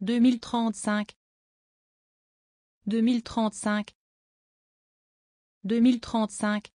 deux deux deux mille mille trente trente cinq cinq mille trente cinq